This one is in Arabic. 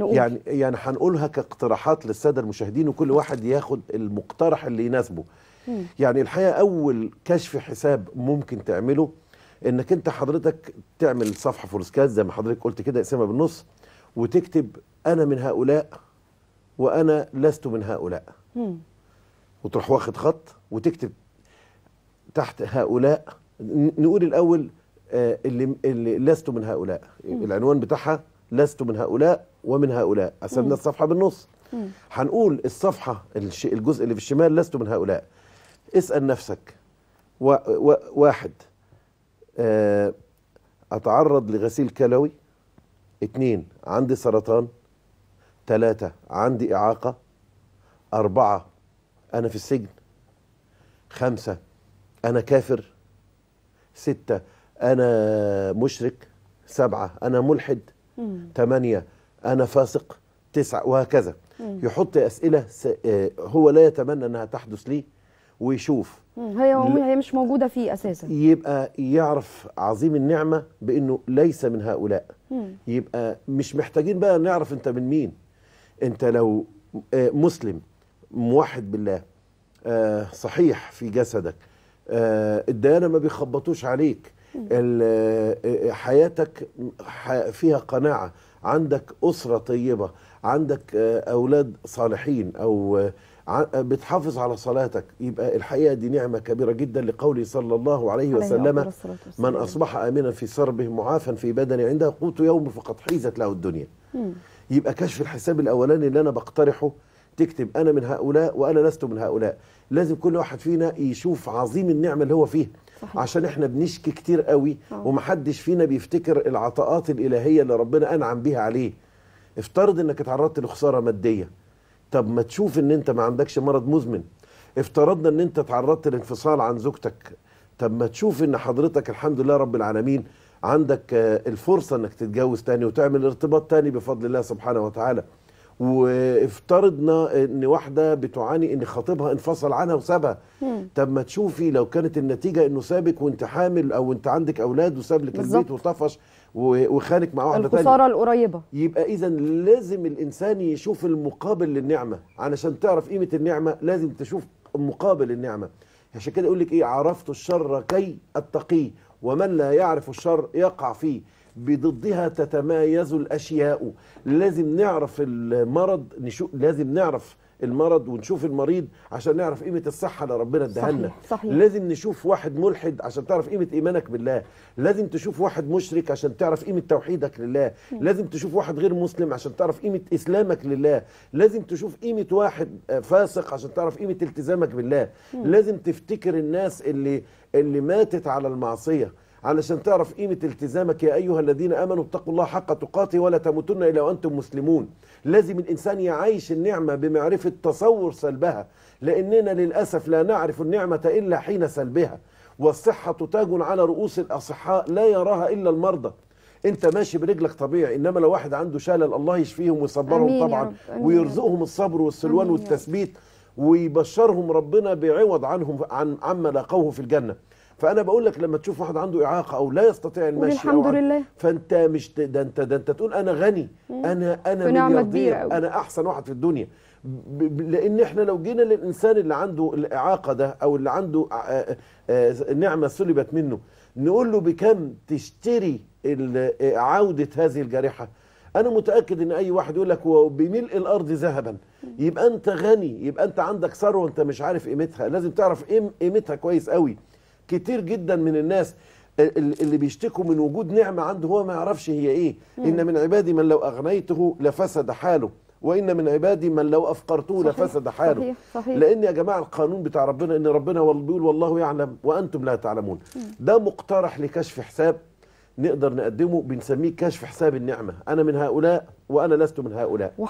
نقول. يعني يعني هنقولها كاقتراحات للساده المشاهدين وكل واحد ياخد المقترح اللي يناسبه مم. يعني الحقيقه اول كشف حساب ممكن تعمله انك انت حضرتك تعمل صفحه فورسكات زي ما حضرتك قلت كده اقسمها بالنص وتكتب انا من هؤلاء وانا لست من هؤلاء مم. وتروح واخد خط وتكتب تحت هؤلاء نقول الاول آه، اللي, اللي لست من هؤلاء مم. العنوان بتاعها لست من هؤلاء ومن هؤلاء قسمنا الصفحه بالنص هنقول الصفحه الجزء اللي في الشمال لست من هؤلاء اسال نفسك و و واحد آه، اتعرض لغسيل كلوي اتنين عندي سرطان تلاتة عندي إعاقة أربعة أنا في السجن خمسة أنا كافر ستة أنا مشرك سبعة أنا ملحد مم. ثمانية أنا فاسق تسعة وهكذا مم. يحط أسئلة آه، هو لا يتمنى أنها تحدث ليه ويشوف هي هي مش موجوده فيه اساسا يبقى يعرف عظيم النعمه بانه ليس من هؤلاء مم. يبقى مش محتاجين بقى نعرف انت من مين انت لو آه، مسلم موحد بالله آه، صحيح في جسدك الديانه ما بيخبطوش عليك آه، حياتك فيها قناعه عندك اسره طيبه عندك آه، اولاد صالحين او آه، بتحافظ على صلاتك يبقى الحقيقه دي نعمه كبيره جدا لقوله صلى الله عليه وسلم من اصبح امنا في سربه معافا في بدنه عنده قوت يوم فقد حيزت له الدنيا يبقى كشف الحساب الاولاني اللي انا بقترحه تكتب انا من هؤلاء وانا لست من هؤلاء لازم كل واحد فينا يشوف عظيم النعمه اللي هو فيها صحيح. عشان احنا بنشكي كتير قوي أوه. ومحدش فينا بيفتكر العطاءات الالهيه اللي ربنا انعم بيها عليه افترض انك اتعرضت لخساره ماديه طب ما تشوف ان انت ما عندكش مرض مزمن افترضنا ان انت اتعرضت لانفصال عن زوجتك طب ما تشوف ان حضرتك الحمد لله رب العالمين عندك آه، الفرصه انك تتجوز تاني وتعمل ارتباط تاني بفضل الله سبحانه وتعالى وافترضنا ان واحده بتعاني ان خطيبها انفصل عنها وسابها طب ما تشوفي لو كانت النتيجه انه سابك وانت حامل او انت عندك اولاد وساب لك البيت وطفش وخانك مع واحده ثانيه الخساره القريبه يبقى اذا لازم الانسان يشوف المقابل للنعمه علشان تعرف قيمه النعمه لازم تشوف مقابل النعمه عشان كده يقول لك ايه عرفت الشر كي اتقيه ومن لا يعرف الشر يقع فيه بضدها تتمايز الاشياء لازم نعرف المرض نشوف لازم نعرف المرض ونشوف المريض عشان نعرف قيمه الصحه اللي ربنا اداها لنا لازم نشوف واحد ملحد عشان تعرف قيمه ايمانك بالله لازم تشوف واحد مشرك عشان تعرف قيمه توحيدك لله م. لازم تشوف واحد غير مسلم عشان تعرف قيمه اسلامك لله لازم تشوف قيمه واحد آه، فاسق عشان تعرف قيمه التزامك بالله م. لازم تفتكر الناس اللي اللي ماتت على المعصيه علشان تعرف قيمة التزامك يا أيها الذين آمنوا اتقوا الله حق تقاته ولا تموتن إلا وأنتم مسلمون لازم الإنسان يعيش النعمة بمعرفة تصور سلبها لأننا للأسف لا نعرف النعمة إلا حين سلبها والصحة تاج على رؤوس الأصحاء لا يراها إلا المرضى انت ماشي برجلك طبيعي انما لو واحد عنده شلل الله يشفيهم ويصبرهم طبعا أمين ويرزقهم الصبر والسلوان والتثبيت ويبشرهم ربنا بعوض عنهم عن عما لاقوه في الجنه فانا بقول لك لما تشوف واحد عنده اعاقه او لا يستطيع المشي الحمد أو لله فانت مش ده انت ده انت تقول انا غني مم. انا انا ملياردير انا احسن واحد في الدنيا لان احنا لو جينا للانسان اللي عنده الاعاقه ده او اللي عنده آه، آه، آه، نعمه سلبت منه نقول له بكم تشتري عوده هذه الجارحه انا متاكد ان اي واحد يقول لك بملء الارض ذهبا يبقى انت غني يبقى انت عندك ثروه انت مش عارف قيمتها لازم تعرف قيمتها كويس قوي كتير جدا من الناس اللي بيشتكوا من وجود نعمة عنده هو ما يعرفش هي ايه مم. إن من عبادي من لو أغنيته لفسد حاله وإن من عبادي من لو أفقرته صحيح. لفسد حاله صحيح. صحيح. لأن يا جماعة القانون بتاع ربنا إن ربنا بيقول والله يعلم وأنتم لا تعلمون مم. ده مقترح لكشف حساب نقدر نقدمه بنسميه كشف حساب النعمة أنا من هؤلاء وأنا لست من هؤلاء